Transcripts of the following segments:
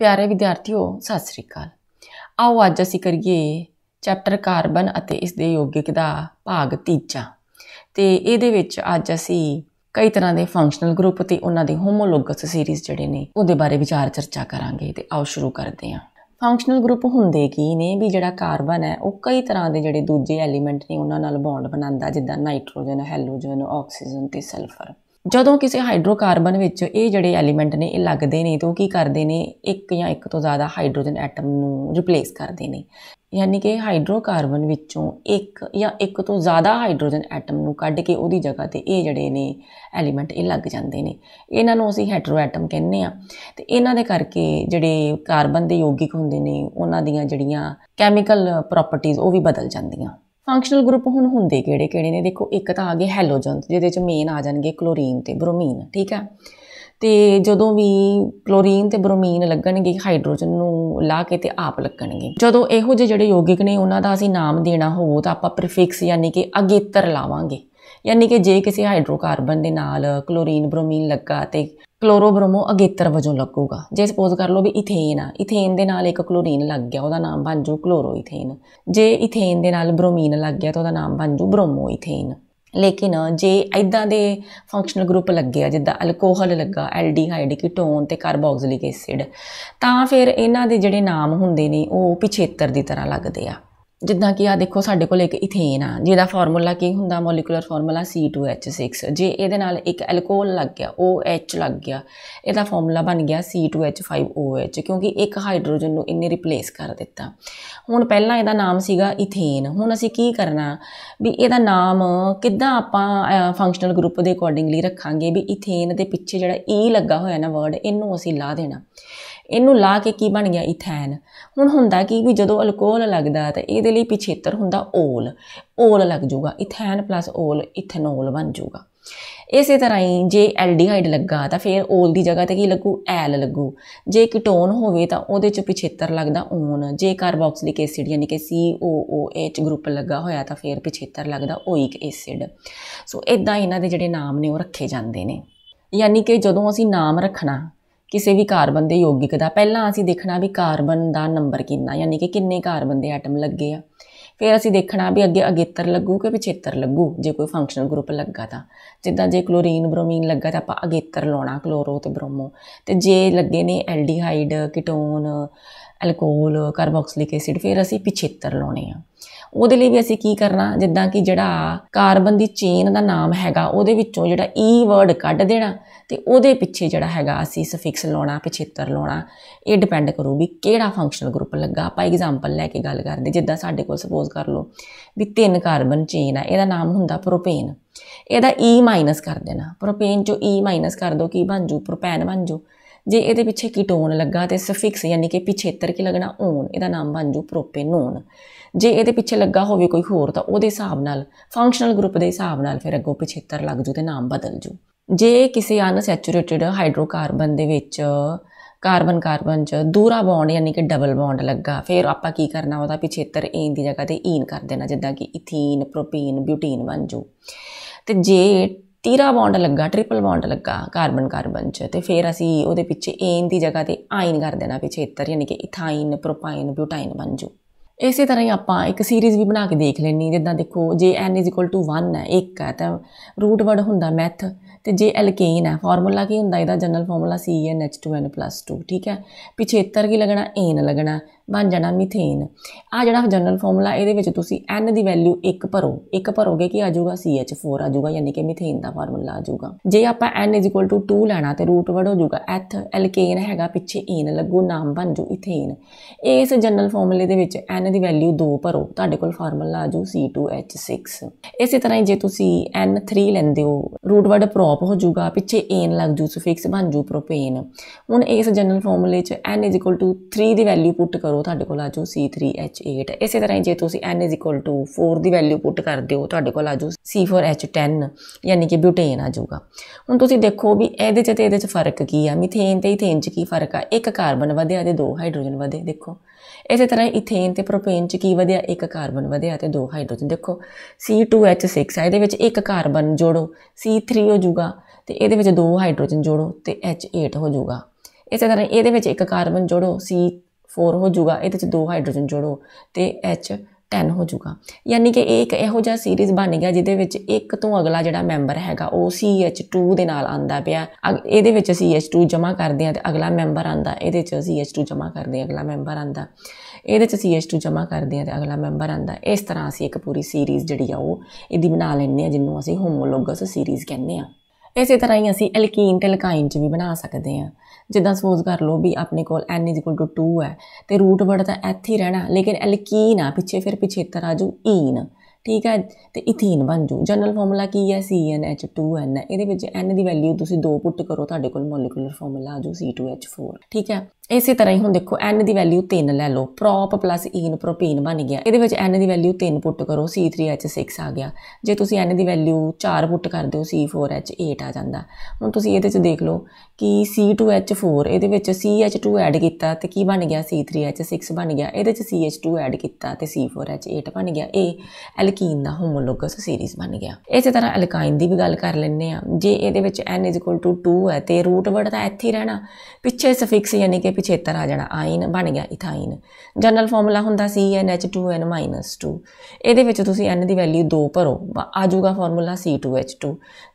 ਪਿਆਰੇ ਵਿਦਿਆਰਥੀਓ ਸਤਿ ਸ੍ਰੀ ਅਕਾਲ ਆਓ ਅੱਜ ਅਸੀਂ ਕਰੀਏ ਚੈਪਟਰ ਕਾਰਬਨ ਅਤੇ ਇਸ ਦੇ ਯੋਗਿਕ ਦਾ ਭਾਗ 3 ਤੇ ਇਹਦੇ ਵਿੱਚ ਅੱਜ ਅਸੀਂ ਕਈ ਤਰ੍ਹਾਂ ਦੇ ਫੰਕਸ਼ਨਲ ਗਰੁੱਪ ਤੇ ਉਹਨਾਂ ਦੇ ਹੋਮੋਲੋਗਸ ਸੀਰੀਜ਼ ਜਿਹੜੇ ਨੇ ਉਹਦੇ ਬਾਰੇ ਵਿਚਾਰ ਚਰਚਾ ਕਰਾਂਗੇ ਤੇ ਆਓ ਸ਼ੁਰੂ ਕਰਦੇ ਹਾਂ ਫੰਕਸ਼ਨਲ ਗਰੁੱਪ ਹੁੰਦੇ ਕੀ ਨੇ ਵੀ ਜਿਹੜਾ ਕਾਰਬਨ ਹੈ ਉਹ ਕਈ ਤਰ੍ਹਾਂ ਦੇ ਜਿਹੜੇ ਦੂਜੇ ਐਲੀਮੈਂਟ ਨੇ ਉਹਨਾਂ ਨਾਲ ਬੌਂਡ ਬਣਾਉਂਦਾ ਜਿੱਦਾਂ ਨਾਈਟ੍ਰੋਜਨ ਹੈਲੋਜਨ ਆਕਸੀਜਨ ਤੇ ਸਲਫਰ ਜਦੋਂ ਕਿਸੇ ਹਾਈਡਰੋਕਾਰਬਨ ਵਿੱਚ ਇਹ ਜਿਹੜੇ ਐਲੀਮੈਂਟ ਨੇ ਇਹ ਲੱਗਦੇ ਨੇ ਤਾਂ ਉਹ ਕੀ ਕਰਦੇ ਨੇ ਇੱਕ ਜਾਂ ਇੱਕ ਤੋਂ ਜ਼ਿਆਦਾ ਹਾਈਡਰੋਜਨ ਐਟਮ ਨੂੰ ਰਿਪਲੇਸ ਕਰਦੇ ਨੇ ਯਾਨੀ ਕਿ ਹਾਈਡਰੋਕਾਰਬਨ ਵਿੱਚੋਂ ਇੱਕ ਜਾਂ ਇੱਕ ਤੋਂ ਜ਼ਿਆਦਾ ਹਾਈਡਰੋਜਨ ਐਟਮ ਨੂੰ ਕੱਢ ਕੇ ਉਹਦੀ ਜਗ੍ਹਾ ਤੇ ਇਹ ਜਿਹੜੇ ਨੇ ਐਲੀਮੈਂਟ ਇਹ ਲੱਗ ਜਾਂਦੇ ਨੇ ਇਹਨਾਂ ਨੂੰ ਅਸੀਂ ਹੈਟਰੋ ਐਟਮ ਕਹਿੰਦੇ ਆ ਤੇ ਇਹਨਾਂ ਦੇ ਕਰਕੇ ਜਿਹੜੇ ਕਾਰਬਨ ਦੇ ਯੋਗਿਕ ਹੁੰਦੇ ਨੇ ਉਹਨਾਂ ਦੀਆਂ ਜਿਹੜੀਆਂ ਕੈਮੀਕਲ ਪ੍ਰਾਪਰਟੀਆਂ ਉਹ ਵੀ ਬਦਲ ਜਾਂਦੀਆਂ ਫੰਕਸ਼ਨਲ ਗਰੁੱਪ ਹੁਣ ਹੁੰਦੇ ਕਿਹੜੇ ਕਿਹੜੇ ਨੇ ਦੇਖੋ ਇੱਕ ਤਾਂ ਆ ਗਏ ਹੈਲੋਜਨ ਜਿਹਦੇ ਚ ਮੇਨ ਆ ਜਾਣਗੇ ਕਲੋਰੀਨ ਤੇ ਬ੍ਰੋਮੀਨ ਠੀਕ ਹੈ ਤੇ ਜਦੋਂ ਵੀ ਕਲੋਰੀਨ ਤੇ ਬ੍ਰੋਮੀਨ ਲੱਗਣਗੇ ਹਾਈਡਰੋਜਨ ਨੂੰ ਲਾ ਕੇ ਤੇ ਆਪ ਲੱਗਣਗੇ ਜਦੋਂ ਇਹੋ ਜਿਹੇ ਜਿਹੜੇ ਯੋਗਿਕ ਨੇ ਉਹਨਾਂ ਦਾ ਅਸੀਂ ਨਾਮ ਦੇਣਾ ਹੋ ਤਾਂ ਆਪਾਂ ਪ੍ਰੀਫਿਕਸ ਯਾਨੀ ਕਿ ਅਗੇਤਰ ਲਾਵਾਂਗੇ ਯਾਨੀ ਕਿ ਜੇ ਕਿਸੇ ਹਾਈਡਰੋਕਾਰਬਨ ਦੇ ਨਾਲ ਕਲੋਰੀਨ ਬ੍ਰੋਮੀਨ ਲੱਗਾ ਤੇ ਕਲੋਰੋਬ੍ਰੋਮੋ ਅਗੇਤਰ ਵਜੋਂ ਲੱਗੂਗਾ ਜੇ ਸਪੋਜ਼ ਕਰ ਲਓ ਵੀ ਇਥੇਨ ਆ ਇਥੇਨ ਦੇ ਨਾਲ ਇੱਕ ਕਲੋਰੀਨ ਲੱਗ ਗਿਆ ਉਹਦਾ ਨਾਮ ਬਣ ਜੂ ਕਲੋਰੋਇਥੇਨ ਜੇ ਇਥੇਨ ਦੇ ਨਾਲ ਬ੍ਰੋਮੀਨ ਲੱਗ ਗਿਆ ਤਾਂ ਉਹਦਾ ਨਾਮ ਬਣ ਜੂ ਬ੍ਰੋਮੋਇਥੇਨ ਲੇਕਿਨ ਜੇ ਇਦਾਂ ਦੇ ਫੰਕਸ਼ਨਲ ਗਰੁੱਪ ਲੱਗੇ ਆ ਜਿੱਦਾਂ ਅਲਕੋਹਲ ਲੱਗਾ ਐਲਡੀਹਾਈਡ ਕੀਟੋਨ ਤੇ ਕਾਰਬੋਕਸਿਲਿਕ ਐਸਿਡ ਤਾਂ ਫਿਰ ਇਹਨਾਂ ਦੇ ਜਿਹੜੇ ਨਾਮ ਹੁੰਦੇ ਨੇ ਉਹ ਪਿਛੇਤਰ ਦੀ ਤਰ੍ਹਾਂ ਲੱਗਦੇ ਆ ਜਿੱਦਾਂ ਕਿ ਆ ਦੇਖੋ ਸਾਡੇ ਕੋਲ ਇੱਕ ਇਥੇਨ ਆ ਜਿਹਦਾ ਫਾਰਮੂਲਾ ਕੀ ਹੁੰਦਾ ਮੋਲੀਕੂਲਰ ਫਾਰਮੂਲਾ C2H6 ਜੇ ਇਹਦੇ ਨਾਲ ਇੱਕ ਐਲਕੋਹਲ ਲੱਗ ਗਿਆ OH ਲੱਗ ਗਿਆ ਇਹਦਾ ਫਾਰਮੂਲਾ ਬਣ ਗਿਆ C2H5OH ਕਿਉਂਕਿ ਇੱਕ ਹਾਈਡਰੋਜਨ ਨੂੰ ਇਹਨੇ ਰਿਪਲੇਸ ਕਰ ਦਿੱਤਾ ਹੁਣ ਪਹਿਲਾਂ ਇਹਦਾ ਨਾਮ ਸੀਗਾ ਇਥੇਨ ਹੁਣ ਅਸੀਂ ਕੀ ਕਰਨਾ ਵੀ ਇਹਦਾ ਨਾਮ ਕਿੱਦਾਂ ਆਪਾਂ ਫੰਕਸ਼ਨਲ ਗਰੁੱਪ ਦੇ ਅਕੋਰਡਿੰਗਲੀ ਰੱਖਾਂਗੇ ਵੀ ਇਥੇਨ ਦੇ ਪਿੱਛੇ ਜਿਹੜਾ E ਲੱਗਾ ਹੋਇਆ ਨਾ ਵਰਡ ਇਹਨੂੰ ਅਸੀਂ ਲਾ ਦੇਣਾ ਇਹਨੂੰ ਲਾ ਕੇ ਕੀ ਬਣ ਗਿਆ ਇਥੈਨ ਹੁਣ ਹੁੰਦਾ ਕੀ ਵੀ ਜਦੋਂ ਅਲਕੋਹਲ ਲੱਗਦਾ ਤਾਂ ਇਹਦੇ ਲਈ ਪਿਛੇਤਰ ਹੁੰਦਾ ਓਲ ਓਲ ਲੱਗ ਜਾਊਗਾ ਇਥੈਨ ਪਲੱਸ ਓਲ ਇਥਨੋਲ ਬਣ ਜਾਊਗਾ ਇਸੇ ਤਰ੍ਹਾਂ ਹੀ ਜੇ ਐਲਡੀਹਾਈਡ ਲੱਗਾ ਤਾਂ ਫਿਰ ਓਲ ਦੀ ਜਗ੍ਹਾ ਤੇ ਕੀ ਲੱਗੂ ਐਲ ਲੱਗੂ ਜੇ ਕੀਟੋਨ ਹੋਵੇ ਤਾਂ ਉਹਦੇ ਚ ਪਿਛੇਤਰ ਲੱਗਦਾ ਓਨ ਜੇ ਕਾਰਬੋਕਸਿਲਿਕ ਐਸਿਡ ਯਾਨੀ ਕਿ COOH ਗਰੁੱਪ ਲੱਗਾ ਹੋਇਆ ਤਾਂ ਫਿਰ ਪਿਛੇਤਰ ਲੱਗਦਾ ਓਇਕ ਐਸਿਡ ਸੋ ਇਦਾਂ ਇਹਨਾਂ ਦੇ ਜਿਹੜੇ ਨਾਮ ਨੇ ਉਹ ਰੱਖੇ ਜਾਂਦੇ ਨੇ ਯਾਨੀ ਕਿ ਜਦੋਂ ਅਸੀਂ ਨਾਮ ਰੱਖਣਾ ਕਿਸੇ ਵੀ ਕਾਰਬਨ ਦੇ ਯੋਗਿਕ ਦਾ ਪਹਿਲਾਂ ਅਸੀਂ ਦੇਖਣਾ ਵੀ ਕਾਰਬਨ ਦਾ ਨੰਬਰ ਕਿੰਨਾ ਯਾਨੀ ਕਿ ਕਿੰਨੇ ਕਾਰਬਨ ਦੇ ਐਟਮ ਲੱਗੇ ਆ ਫਿਰ ਅਸੀਂ ਦੇਖਣਾ ਵੀ ਅੱਗੇ ਅਗੇਤਰ ਲੱਗੂ ਕਿ ਪਿਛੇਤਰ ਲੱਗੂ ਜੇ ਕੋਈ ਫੰਕਸ਼ਨਲ ਗਰੁੱਪ ਲੱਗਾ ਤਾਂ ਜਿੱਦਾਂ ਜੇ ਕਲੋਰੀਨ ਬ੍ਰੋਮੀਨ ਲੱਗਾ ਤਾਂ ਆਪਾਂ ਅਗੇਤਰ ਲਾਉਣਾ ਕਲੋਰੋ ਤੇ ਬ੍ਰੋਮੋ ਤੇ ਜੇ ਲੱਗੇ ਨੇ aldehyde ketone alcohol carboxylic acid ਫਿਰ ਅਸੀਂ ਪਿਛੇਤਰ ਲਾਉਣੇ ਆ ਉਹਦੇ ਲਈ ਵੀ ਅਸੀਂ ਕੀ ਕਰਨਾ ਜਿੱਦਾਂ ਕਿ ਜਿਹੜਾ ਕਾਰਬਨ ਦੀ ਚੇਨ ਦਾ ਨਾਮ ਹੈਗਾ ਉਹਦੇ ਵਿੱਚੋਂ ਜਿਹੜਾ ਈ e ਵਰਡ ਕੱਢ ਦੇਣਾ ਤੇ ਉਹਦੇ ਪਿੱਛੇ ਜਿਹੜਾ ਹੈਗਾ ਅਸੀਂ ਸਫਿਕਸ ਲਾਉਣਾ ਪਿਛੇਤਰ ਲਾਉਣਾ ਇਹ ਡਿਪੈਂਡ ਕਰੂ ਵੀ ਕਿਹੜਾ ਫੰਕਸ਼ਨਲ ਗਰੁੱਪ ਲੱਗਾ ਆਪਾਂ ਐਗਜ਼ਾਮਪਲ ਲੈ ਕੇ ਗੱਲ ਕਰਦੇ ਜਿੱਦਾਂ ਸਾਡੇ ਕੋਲ ਸਪੋਜ਼ ਕਰ ਲਓ ਵੀ ਤਿੰਨ ਕਾਰਬਨ ਚੇਨ ਆ ਇਹਦਾ ਨਾਮ ਹੁੰਦਾ ਪ੍ਰੋਪੇਨ ਇਹਦਾ ਈ e ਮਾਈਨਸ ਕਰ ਦੇਣਾ ਪ੍ਰੋਪੇਨ ਚੋਂ ਈ e ਮਾਈਨਸ ਕਰ ਦੋ ਕੀ ਬਣ ਜੂ ਪ੍ਰੋਪੈਨ ਬਣ ਜੂ ਜੇ ਇਹਦੇ ਪਿੱਛੇ ਕੀਟੋਨ ਲੱਗਾ ਤੇ ਸਫਿਕਸ ਯਾਨੀ ਕਿ ਪਿਛੇਤਰ ਕੀ ਲੱਗਣਾ ਓਨ ਇਹਦਾ ਨਾਮ ਬਣ ਜੂ ਪ੍ਰੋਪੇਨੋਨ ਜੇ ਇਹਦੇ ਪਿੱਛੇ ਲੱਗਾ ਹੋਵੇ ਕੋਈ ਹੋਰ ਤਾਂ ਉਹਦੇ ਹਿਸਾਬ ਨਾਲ ਫੰਕਸ਼ਨਲ ਗਰੁੱਪ ਦੇ ਹਿਸਾਬ ਨਾਲ ਫਿਰ ਅੱਗੋਂ ਪਿਛੇਤਰ ਲੱਗ ਜੂ ਤੇ ਨਾਮ ਬਦਲ ਜੂ ਜੇ ਕਿਸੇ ਅਨਸੈਚੂਰੇਟਿਡ ਹਾਈਡਰੋਕਾਰਬਨ ਦੇ ਵਿੱਚ ਕਾਰਬਨ ਕਾਰਬਨ ਚ ਦੂਰਾ ਬੌਂਡ ਯਾਨੀ ਕਿ ਡਬਲ ਬੌਂਡ ਲੱਗਾ ਫਿਰ ਆਪਾਂ ਕੀ ਕਰਨਾ ਉਹਦਾ ਪਿਛੇਤਰ ਏਨ ਦੀ ਜਗ੍ਹਾ ਤੇ ਈਨ ਕਰ ਦੇਣਾ ਜਿੱਦਾਂ ਕਿ ਇਥੀਨ ਪ੍ਰੋਪੀਨ ਬਿਊਟੀਨ ਬਣ ਜੂ ਤੇ ਜੇ ਤੀਰਾ ਬੌਂਡ ਲੱਗਾ ਟ੍ਰਿਪਲ ਬੌਂਡ ਲੱਗਾ ਕਾਰਬਨ ਕਾਰਬਨ ਚ ਤੇ ਫਿਰ ਅਸੀਂ ਉਹਦੇ ਪਿੱਛੇ ਏਨ ਦੀ ਜਗ੍ਹਾ ਤੇ ਆਇਨ ਕਰ ਦੇਣਾ ਪਿੱਛੇ ਇਤਰ ਯਾਨੀ ਕਿ ਇਥਾਈਨ ਪ੍ਰੋਪਾਈਨ ਬਿਊਟਾਈਨ ਬਣ ਜੂ ਇਸੇ ਤਰ੍ਹਾਂ ਹੀ ਆਪਾਂ ਇੱਕ ਸੀਰੀਜ਼ ਵੀ ਬਣਾ ਕੇ ਦੇਖ ਲੈਣੀ ਜਿੱਦਾਂ ਦੇਖੋ ਜੇ n 1 ਹੈ ਇੱਕ ਹੈ ਤਾਂ ਰੂਟ ਵਰਡ ਹੁੰਦਾ ਮੈਥ ਤੇ ਜੇ ਐਲਕੇਨ ਹੈ ਫਾਰਮੂਲਾ ਕੀ ਹੁੰਦਾ ਇਹਦਾ ਜਨਰਲ ਫਾਰਮੂਲਾ CnH2n+2 ਠੀਕ ਹੈ ਪਿਛੇਤਰ ਕੀ ਲੱਗਣਾ ਏਨ ਲੱਗਣਾ ਬਣ ਜਾਣਾ ਮੀਥੇਨ ਆ ਜਿਹੜਾ ਜਨਰਲ ਫਾਰਮੂਲਾ ਇਹਦੇ ਵਿੱਚ ਤੁਸੀਂ n ਦੀ ਵੈਲਿਊ 1 ਭਰੋ 1 ਭਰੋਗੇ ਕਿ ਆ ਜਾਊਗਾ CH4 ਆ ਜਾਊਗਾ ਯਾਨੀ ਕਿ ਮੀਥੇਨ ਦਾ ਫਾਰਮੂਲਾ ਆ ਜਾਊਗਾ ਜੇ ਆਪਾਂ n 2 ਲੈਣਾ ਤੇ ਰੂਟ ਵਰਡ ਹੋ ਜਾਊਗਾ ਐਥ ਐਲਕੇਨ ਹੈਗਾ ਪਿੱਛੇ ਏਨ ਲੱਗੂ ਨਾਮ ਬਣ ਜੂ ਇਥੇਨ ਇਸ ਜਨਰਲ ਫਾਰਮੂਲੇ ਦੇ ਵਿੱਚ n ਦੀ ਵੈਲਿਊ 2 ਭਰੋ ਤੁਹਾਡੇ ਕੋਲ ਫਾਰਮੂਲਾ ਆ ਜਾਊ C2H6 ਇਸੇ ਤਰ੍ਹਾਂ ਜੇ ਤੁਸੀਂ n 3 ਲੈਂਦੇ ਹੋ ਰੂਟ ਵਰਡ ਪ੍ਰੋਪ ਹੋ ਜਾਊਗਾ ਪਿੱਛੇ ਏਨ ਲੱਗ ਜੂ ਸਫਿਕਸ ਬਣ ਜੂ ਪ੍ਰੋਪੇਨ ਹੁਣ ਇਸ ਜਨਰਲ ਫਾਰਮੂਲੇ 'ਚ n 3 ਦੀ ਵੈਲਿਊ ਪੁੱਟ ਕਰੋ ਉਹ ਤੁਹਾਡੇ ਕੋਲ ਆ ਜੂ C3H8 ਇਸੇ ਤਰ੍ਹਾਂ ਜੇ ਤੁਸੀਂ N 4 ਦੀ ਵੈਲਿਊ ਪੁੱਟ ਕਰਦੇ ਹੋ ਤੁਹਾਡੇ ਕੋਲ ਆ ਜੂ C4H10 ਯਾਨੀ ਕਿ ਬਿਊਟੇਨ ਆ ਜਾਊਗਾ ਹੁਣ ਤੁਸੀਂ ਦੇਖੋ ਵੀ ਇਹਦੇ 'ਚ ਤੇ ਇਹਦੇ 'ਚ ਫਰਕ ਕੀ ਆ ਮੀਥੇਨ ਤੇ ਇਥੇਨ 'ਚ ਕੀ ਫਰਕ ਆ ਇੱਕ ਕਾਰਬਨ ਵਧਿਆ ਤੇ ਦੋ ਹਾਈਡਰੋਜਨ ਵਧੇ ਦੇਖੋ ਇਸੇ ਤਰ੍ਹਾਂ ਇਥੇਨ ਤੇ ਪ੍ਰੋਪੇਨ 'ਚ ਕੀ ਵਧਿਆ ਇੱਕ ਕਾਰਬਨ ਵਧਿਆ ਤੇ ਦੋ ਹਾਈਡਰੋਜਨ ਦੇਖੋ C2H6 ਆ ਇਹਦੇ ਵਿੱਚ ਇੱਕ ਕਾਰਬਨ ਜੋੜੋ C3 ਹੋ ਜਾਊਗਾ ਤੇ ਇਹਦੇ ਵਿੱਚ ਦੋ ਹਾਈਡਰੋਜਨ ਜੋੜੋ ਤੇ H8 ਹੋ ਜਾਊਗਾ ਇਸੇ ਤਰ੍ਹਾਂ ਇਹਦੇ ਵਿੱਚ ਇੱਕ ਕਾਰਬਨ ਜੋੜੋ C 4 ਹੋ ਜਾਊਗਾ ਇਹਦੇ ਚ ਦੋ ਹਾਈਡਰੋਜਨ ਜੋੜੋ ਤੇ H 10 ਹੋ ਜਾਊਗਾ ਯਾਨੀ ਕਿ ਇਹ ਇੱਕ ਇਹੋ ਜਿਹਾ ਸੀਰੀਜ਼ ਬਣ ਗਿਆ ਜਿਹਦੇ ਵਿੱਚ ਇੱਕ ਤੋਂ ਅਗਲਾ ਜਿਹੜਾ ਮੈਂਬਰ ਹੈਗਾ ਉਹ CH2 ਦੇ ਨਾਲ ਆਂਦਾ ਪਿਆ ਇਹਦੇ ਵਿੱਚ CH2 ਜਮਾ ਕਰਦੇ ਆ ਤੇ ਅਗਲਾ ਮੈਂਬਰ ਆਂਦਾ ਇਹਦੇ ਚ CH2 ਜਮਾ ਕਰਦੇ ਆ ਅਗਲਾ ਮੈਂਬਰ ਆਂਦਾ ਇਹਦੇ ਚ CH2 ਜਮਾ ਕਰਦੇ ਆ ਤੇ ਅਗਲਾ ਮੈਂਬਰ ਆਂਦਾ ਇਸ ਤਰ੍ਹਾਂ ਅਸੀਂ ਇੱਕ ਪੂਰੀ ਸੀਰੀਜ਼ ਜਿਹੜੀ ਆ ਉਹ ਇਹਦੀ ਬਣਾ ਲੈਂਦੇ ਆ ਜਿੰਨੂੰ ਅਸੀਂ ਹੋਮੋਲੋਗਸ ਸੀਰੀਜ਼ ਕਹਿੰਦੇ ਆ ਇਸੇ ਤਰ੍ਹਾਂ ਹੀ ਅਸੀਂ ਐਲਕੀਨ ਤੇ ਲਕਾਈਨ ਚ ਵੀ ਬਣਾ ਸਕਦੇ ਹਾਂ ਜਿੱਦਾਂ ਸਪੋਜ਼ ਕਰ ਲਓ ਵੀ ਆਪਣੇ ਕੋਲ n 2 ਹੈ ਤੇ ਰੂਟ ਵਰਡ ਤਾਂ ਇੱਥੇ ਹੀ ਰਹਿਣਾ ਲੇਕਿਨ ਐਲਕੀਨ ਆ ਪਿੱਛੇ ਫਿਰ ਤਰ ਆ ਜੂ ਈਨ ਠੀਕ ਹੈ ਤੇ ਇਥੀਨ ਬਣ ਜੂ ਜਨਰਲ ਫਾਰਮੂਲਾ ਕੀ ਹੈ CnH2n ਇਹਦੇ ਵਿੱਚ n ਦੀ ਵੈਲਿਊ ਤੁਸੀਂ 2 ਪੁੱਟ ਕਰੋ ਤੁਹਾਡੇ ਕੋਲ ਮੋਲੀਕੂਲਰ ਫਾਰਮੂਲਾ ਆ ਜੂ C2H4 ਠੀਕ ਹੈ ਇਸੇ ਤਰ੍ਹਾਂ ਹੀ ਹੁਣ ਦੇਖੋ n ਦੀ ਵੈਲਿਊ 3 ਲੈ ਲਓ ਪ੍ਰੋਪ ਪਲੱਸ ਈਨ ਪ੍ਰੋਪੀਨ ਬਣ ਗਿਆ ਇਹਦੇ ਵਿੱਚ n ਦੀ ਵੈਲਿਊ 3 ਪੁੱਟ ਕਰੋ C3H6 ਆ ਗਿਆ ਜੇ ਤੁਸੀਂ n ਦੀ ਵੈਲਿਊ 4 ਪੁੱਟ ਕਰਦੇ ਹੋ C4H8 ਆ ਜਾਂਦਾ ਹੁਣ ਤੁਸੀਂ ਇਹਦੇ ਚ ਦੇਖ ਲਓ ਕਿ C2H4 ਇਹਦੇ ਵਿੱਚ CH2 ਐਡ ਕੀਤਾ ਤੇ ਕੀ ਬਣ ਗਿਆ C3H6 ਬਣ ਗਿਆ ਇਹਦੇ ਚ CH2 ਐਡ ਕੀਤਾ ਤੇ C4H8 ਬਣ ਗਿਆ ਇਹ ਐਲਕੀਨ ਦਾ ਹੋਮੋਲੋਗਸ ਸੀਰੀਜ਼ ਬਣ ਗਿਆ ਇਸੇ ਤਰ੍ਹਾਂ ਐਲਕਾਈਨ ਦੀ ਵੀ ਗੱਲ ਕਰ ਲੈਂਦੇ ਆ ਜੇ ਇਹਦੇ ਵਿੱਚ n 2 ਹੈ ਤੇ ਰੂਟ ਵਰਡ ਤਾਂ ਇੱਥੇ ਹੀ ਰਹਿਣਾ ਪਿੱਛੇ ਸਫਿਕਸ ਯਾਨੀ ਕਿ ਪਿਛੇਤਰ ਆ ਜਾਣਾ ਆਇਨ ਬਣ ਗਿਆ ਇਥਾਈਨ ਜਨਰਲ ਫਾਰਮੂਲਾ ਹੁੰਦਾ ਸੀ NH2N-2 ਇਹਦੇ ਵਿੱਚ ਤੁਸੀਂ N ਦੀ ਵੈਲਿਊ 2 ਭਰੋ ਆ ਜਾਊਗਾ ਫਾਰਮੂਲਾ C2H2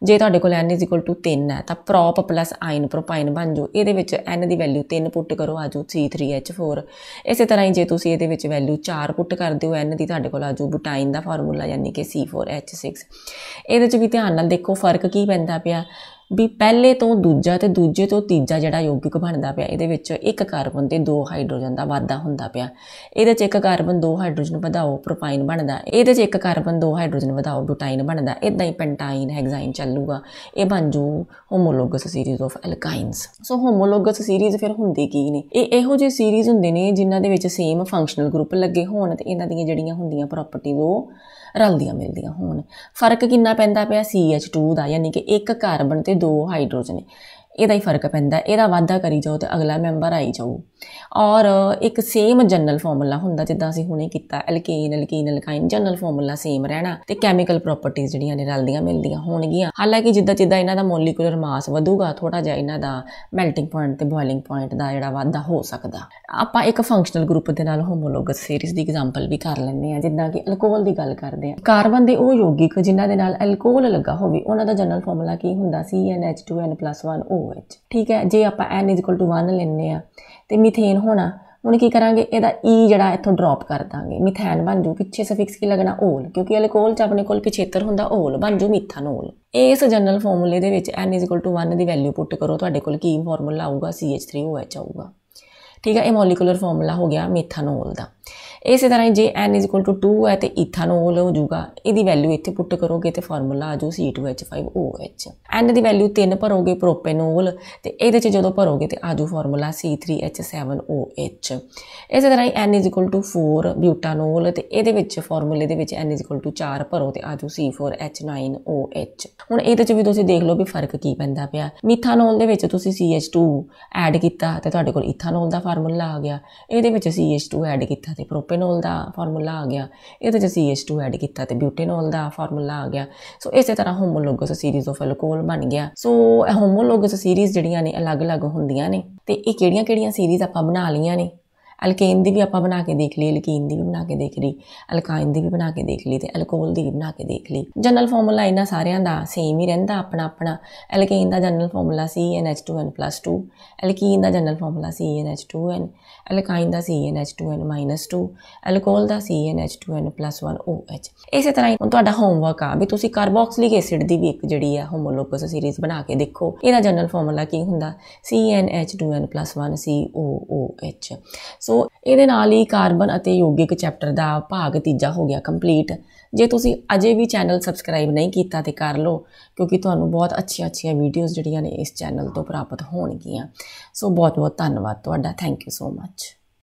ਜੇ ਤੁਹਾਡੇ ਕੋਲ N 3 ਹੈ ਤਾਂ ਪ੍ਰੋਪ ਪਲੱਸ ਆਇਨ ਪ੍ਰੋਪਾਈਨ ਬਣ ਜਾਓ ਇਹਦੇ ਵਿੱਚ N ਦੀ ਵੈਲਿਊ 3 ਪੁੱਟ ਕਰੋ ਆ ਜਾਊ C3H4 ਇਸੇ ਤਰ੍ਹਾਂ ਹੀ ਜੇ ਤੁਸੀਂ ਇਹਦੇ ਵਿੱਚ ਵੈਲਿਊ 4 ਪੁੱਟ ਕਰਦੇ ਹੋ N ਦੀ ਤੁਹਾਡੇ ਕੋਲ ਆ ਜਾਊ ਬੁਟਾਈਨ ਦਾ ਫਾਰਮੂਲਾ ਯਾਨੀ ਕਿ C4H6 ਇਹਦੇ ਵਿੱਚ ਵੀ ਧਿਆਨ ਨਾਲ ਦੇਖੋ ਫਰਕ ਕੀ ਪੈਂਦਾ ਪਿਆ ਵੀ ਪਹਿਲੇ ਤੋਂ ਦੂਜਾ ਤੇ ਦੂਜੇ ਤੋਂ ਤੀਜਾ ਜਿਹੜਾ ਯੋਗਿਕ ਬਣਦਾ ਪਿਆ ਇਹਦੇ ਵਿੱਚ ਇੱਕ ਕਾਰਬਨ ਤੇ ਦੋ ਹਾਈਡਰੋਜਨ ਦਾ ਵਾਧਾ ਹੁੰਦਾ ਪਿਆ ਇਹਦੇ 'ਚ ਇੱਕ ਕਾਰਬਨ ਦੋ ਹਾਈਡਰੋਜਨ ਵਧਾਓ ਪ੍ਰੋਪਾਈਨ ਬਣਦਾ ਇਹਦੇ 'ਚ ਇੱਕ ਕਾਰਬਨ ਦੋ ਹਾਈਡਰੋਜਨ ਵਧਾਓ ਬੂਟਾਈਨ ਬਣਦਾ ਇਦਾਂ ਹੀ ਪੈਂਟਾਈਨ ਹੈਗਜ਼ਾਈਨ ਚੱਲੂਗਾ ਇਹ ਬਣ ਜੂ homologous series of alkynes so homologous series ਫਿਰ ਹੁੰਦੀ ਕੀ ਨੇ ਇਹ ਇਹੋ ਜਿਹੇ ਸੀਰੀਜ਼ ਹੁੰਦੇ ਨੇ ਜਿਨ੍ਹਾਂ ਦੇ ਵਿੱਚ ਸੇਮ ਫੰਕਸ਼ਨਲ ਗਰੁੱਪ ਲੱਗੇ ਹੋਣ ਤੇ ਇਹਨਾਂ ਦੀਆਂ ਜਿਹੜੀਆਂ ਹੁੰਦੀਆਂ ਪ੍ਰਾਪਰਟੀਜ਼ ਉਹ ਰਲਦੀਆਂ ਮਿਲਦੀਆਂ ਹੋਣ ਫਰਕ ਕਿੰਨਾ ਪੈਂਦਾ ਪਿਆ CH2 ਦਾ ਯਾਨੀ ਕਿ ਇੱਕ ਕਾਰਬਨ ਤੇ ਦੋ ਹਾਈਡਰੋਜਨ ਇਹਦਾ ਹੀ ਫਰਕ ਪੈਂਦਾ ਇਹਦਾ ਵਾਧਾ ਕਰੀ ਜਾਓ ਤੇ ਅਗਲਾ ਮੈਂਬਰ ਆਈ ਜਾਊ ਔਰ ਇੱਕ ਸੇਮ ਜਨਰਲ ਫਾਰਮੂਲਾ ਹੁੰਦਾ ਜਿੱਦਾਂ ਅਸੀਂ ਹੁਣੇ ਕੀਤਾ alkane alkene alkyne general formula same ਰਹਿਣਾ ਤੇ ਕੈਮੀਕਲ ਪ੍ਰੋਪਰਟੀਆਂ ਜਿਹੜੀਆਂ ਨੇ ਰਲਦੀਆਂ ਮਿਲਦੀਆਂ ਹੋਣਗੀਆਂ ਹਾਲਾਂਕਿ ਜਿੱਦਾਂ ਜਿੱਦਾਂ ਇਹਨਾਂ ਦਾ ਮੋਲੀਕੂਲਰ ਮਾਸ ਵਧੂਗਾ ਥੋੜਾ ਜਿਹਾ ਇਹਨਾਂ ਦਾ ਮੈਲਟਿੰਗ ਪੁਆਇੰਟ ਤੇ ਬੋਇਲਿੰਗ ਪੁਆਇੰਟ ਦਾ ਜਿਹੜਾ ਵਾਧਾ ਹੋ ਸਕਦਾ ਆਪਾਂ ਇੱਕ ਫੰਕਸ਼ਨਲ ਗਰੁੱਪ ਦੇ ਨਾਲ ਹੋਮੋਲੋਗਸ ਸੀਰੀਜ਼ ਦੀ ਐਗਜ਼ਾਮਪਲ ਵੀ ਕਰ ਲੈਂਦੇ ਆ ਜਿੱਦਾਂ ਕਿ ਅਲਕੋਹਲ ਦੀ ਗੱਲ ਕਰਦੇ ਆ ਕਾਰਬਨ ਦੇ ਉਹ ਯੋਗਿਕ ਜਿਨ੍ਹਾਂ ਦੇ ਨਾਲ ਅਲਕੋਹਲ ਲੱਗਾ ਹੋਵੇ ਉਹਨਾਂ ਦਾ ਜਨਰਲ ਫਾਰਮੂਲਾ ਕੀ ਹੁੰਦਾ ਸੀ ਠੀਕ ਹੈ ਜੇ ਆਪਾਂ ਲੈਂਦੇ ਆ ਤੇ मीथेन ਹੋਣਾ ਹੁਣ ਕੀ ਕਰਾਂਗੇ ਇਹਦਾ ਈ e ਜਿਹੜਾ ਇੱਥੋਂ ਡ੍ਰੌਪ ਕਰ ਦਾਂਗੇ ਮਿਥੈਨ ਬਣ ਜੂ ਪਿੱਛੇ ਸਫਿਕਸ ਕੀ ਲੱਗਣਾ ਓਲ ਕਿਉਂਕਿ ਅਲਕੋਹਲ ਚ ਆਪਣੇ ਕੋਲ ਪਿਛੇਤਰ ਹੁੰਦਾ ਓਲ ਬਣ ਜੂ ਮੀਥਾਨੋਲ ਇਸ ਜਨਰਲ ਫਾਰਮੂਲੇ ਦੇ ਵਿੱਚ n 1 ਦੀ ਵੈਲਿਊ ਪੁੱਟ ਕਰੋ ਤੁਹਾਡੇ ਕੋਲ ਕੀ ਫਾਰਮੂਲਾ ਆਊਗਾ CH3OH ਆਊਗਾ ਠੀਕ ਹੈ ਇਹ ਮੋਲੀਕੂਲਰ ਫਾਰਮੂਲਾ ਹੋ ਗਿਆ ਮੀਥਾਨੋਲ ਦਾ ਇਸੇ ਤਰ੍ਹਾਂ ਜੇ n 2 ਹੈ ਤੇ ਈਥਾਨੋਲ ਹੋ ਜਾਊਗਾ ਇਹਦੀ ਵੈਲਿਊ ਇੱਥੇ ਪੁੱਟ ਕਰੋਗੇ ਤੇ ਫਾਰਮੂਲਾ ਆ ਜਾਊ C2H5OH n ਦੀ ਵੈਲਿਊ 3 ਭਰੋਗੇ ਪ੍ਰੋਪੇਨੋਲ ਤੇ ਇਹਦੇ ਚ ਜਦੋਂ ਭਰੋਗੇ ਤੇ ਆ ਜਾਊ ਫਾਰਮੂਲਾ C3H7OH ਇਸੇ ਤਰ੍ਹਾਂ ਹੀ n 4 ਬਿਊਟਾਨੋਲ ਤੇ ਇਹਦੇ ਵਿੱਚ ਫਾਰਮੂਲੇ ਦੇ ਵਿੱਚ n 4 ਭਰੋ ਤੇ ਆ ਜਾਊ C4H9OH ਹੁਣ ਇਹਦੇ ਚ ਵੀ ਤੁਸੀਂ ਦੇਖ ਲਓ ਵੀ ਫਰਕ ਕੀ ਪੈਂਦਾ ਪਿਆ ਮੀਥਾਨੋਲ ਦੇ ਵਿੱਚ ਤੁਸੀਂ CH2 ਐਡ ਕੀਤਾ ਤੇ ਤੁਹਾਡੇ ਕੋਲ ਇਥਾਨੋਲ ਦਾ ਫਾਰਮੂਲਾ ਆ ਗਿਆ ਇਹਦੇ ਵਿੱਚ CH2 ਐਡ ਕੀਤਾ ਤੇ ਪ੍ਰੋਪੇਨੋਲ ਦਾ ਫਾਰਮੂਲਾ ਆ ਗਿਆ ਇਹਦੇ ਚ CH2 ਐਡ ਕੀਤਾ ਤੇ ਬਿਊਟੇਨੋਲ ਦਾ ਫਾਰਮੂਲਾ ਆ ਗਿਆ ਸੋ ਇਸੇ ਤਰ੍ਹਾਂ ਹੋਮੋਲੋਗਸ ਸੀਰੀਜ਼ ਆਫ ਅਲਕੋਹਲ ਬਣ ਗਿਆ ਸੋ ਹੋਮੋਲੋਗਸ ਸੀਰੀਜ਼ ਜਿਹੜੀਆਂ ਨੇ ਅਲੱਗ-ਅਲੱਗ ਹੁੰਦੀਆਂ ਨੇ ਤੇ ਇਹ ਕਿਹੜੀਆਂ-ਕਿਹੜੀਆਂ ਸੀਰੀਜ਼ ਆਪਾਂ ਬਣਾ ਲਈਆਂ ਨੇ ਅਲਕੇਨ ਦੀ ਵੀ ਆਪਾਂ ਬਣਾ ਕੇ ਦੇਖ ਲਈ ਅਲਕੀਨ ਦੀ ਵੀ ਬਣਾ ਕੇ ਦੇਖ ਲਈ ਅਲਕਾਈਨ ਦੀ ਵੀ ਬਣਾ ਕੇ ਦੇਖ ਲਈ ਤੇ ਅਲਕੋਹਲ ਦੀ ਵੀ ਬਣਾ ਕੇ ਦੇਖ ਲਈ ਜਨਰਲ ਫਾਰਮੂਲਾ ਇਹਨਾਂ ਸਾਰਿਆਂ ਦਾ ਸੇਮ ਹੀ ਰਹਿੰਦਾ ਆਪਣਾ ਆਪਣਾ ਅਲਕੇਨ ਦਾ general formula C NH2n+2 alkene ਦਾ general formula C NH2n alkyne ਦਾ ਸੀ NH2n-2 ਅਲਕੋਹਲ ਦਾ ਸੀ ਇਸੇ ਤਰ੍ਹਾਂ ਹੀ ਤੁਹਾਡਾ ਹੋਮਵਰਕ ਆ ਵੀ ਤੁਸੀਂ ਕਾਰਬੋਕਸਿਲਿਕ ਐਸਿਡ ਦੀ ਵੀ ਇੱਕ ਜਿਹੜੀ ਆ ਹੋਮੋਲੋਗਸ ਸੀਰੀਜ਼ ਬਣਾ ਕੇ ਦੇਖੋ ਇਹਦਾ ਜਨਰਲ ਫਾਰਮੂਲਾ ਕੀ ਹੁੰਦਾ CnH2n+1COOH ਸੋ ਇਹਦੇ ਨਾਲ ਹੀ ਕਾਰਬਨ ਅਤੇ ਯੋਗਿਕ ਚੈਪਟਰ ਦਾ ਭਾਗ ਤੀਜਾ ਹੋ ਗਿਆ ਕੰਪਲੀਟ ਜੇ ਤੁਸੀਂ ਅਜੇ ਵੀ ਚੈਨਲ ਸਬਸਕ੍ਰਾਈਬ ਨਹੀਂ ਕੀਤਾ ਤੇ ਕਰ ਲਓ ਕਿਉਂਕਿ ਤੁਹਾਨੂੰ ਬਹੁਤ ਅੱਛੀਆਂ ਅੱਛੀਆਂ ਵੀਡੀਓਜ਼ ਜਿਹੜੀਆਂ ਨੇ ਇਸ ਚੈਨਲ ਤੋਂ ਪ੍ਰਾਪਤ ਹੋਣਗੀਆਂ ਸੋ ਬਹੁਤ ਬਹੁਤ ਧੰਨਵਾਦ ਤੁਹਾਡਾ ਥੈਂਕ ਯੂ ਸੋ ਮੱਚ